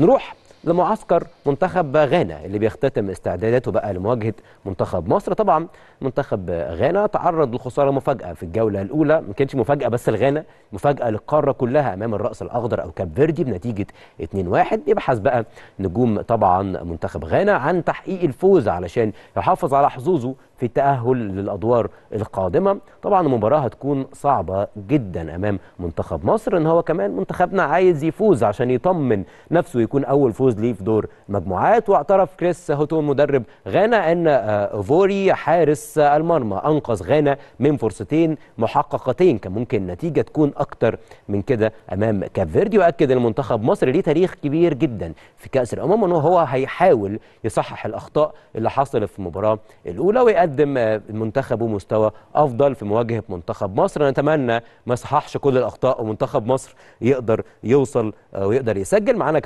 نروح لمعسكر منتخب غانا اللي بيختتم استعداداته بقى لمواجهه منتخب مصر طبعا منتخب غانا تعرض لخساره مفاجاه في الجوله الاولى ما كانتش مفاجاه بس لغانا مفاجاه للقاره كلها امام الراس الاخضر او كاب فيردي بنتيجه 2-1 يبحث بقى نجوم طبعا منتخب غانا عن تحقيق الفوز علشان يحافظ على حظوظه في التأهل للأدوار القادمة طبعا المباراة هتكون صعبة جدا أمام منتخب مصر إن هو كمان منتخبنا عايز يفوز عشان يطمن نفسه يكون أول فوز ليه في دور مجموعات واعترف كريس هوتون مدرب غانا أن آه، فوري حارس المرمى أنقذ غانا من فرصتين محققتين كان ممكن النتيجة تكون أكتر من كده أمام كاب فيردي وأكد المنتخب مصر ليه تاريخ كبير جدا في كأس الأمم وهو هيحاول يصحح الأخطاء اللي حصلت في المباراة الأولى ويقدم يقدم منتخبه مستوى افضل في مواجهه منتخب مصر نتمنى ما يصححش كل الاخطاء ومنتخب مصر يقدر يوصل ويقدر يسجل معانا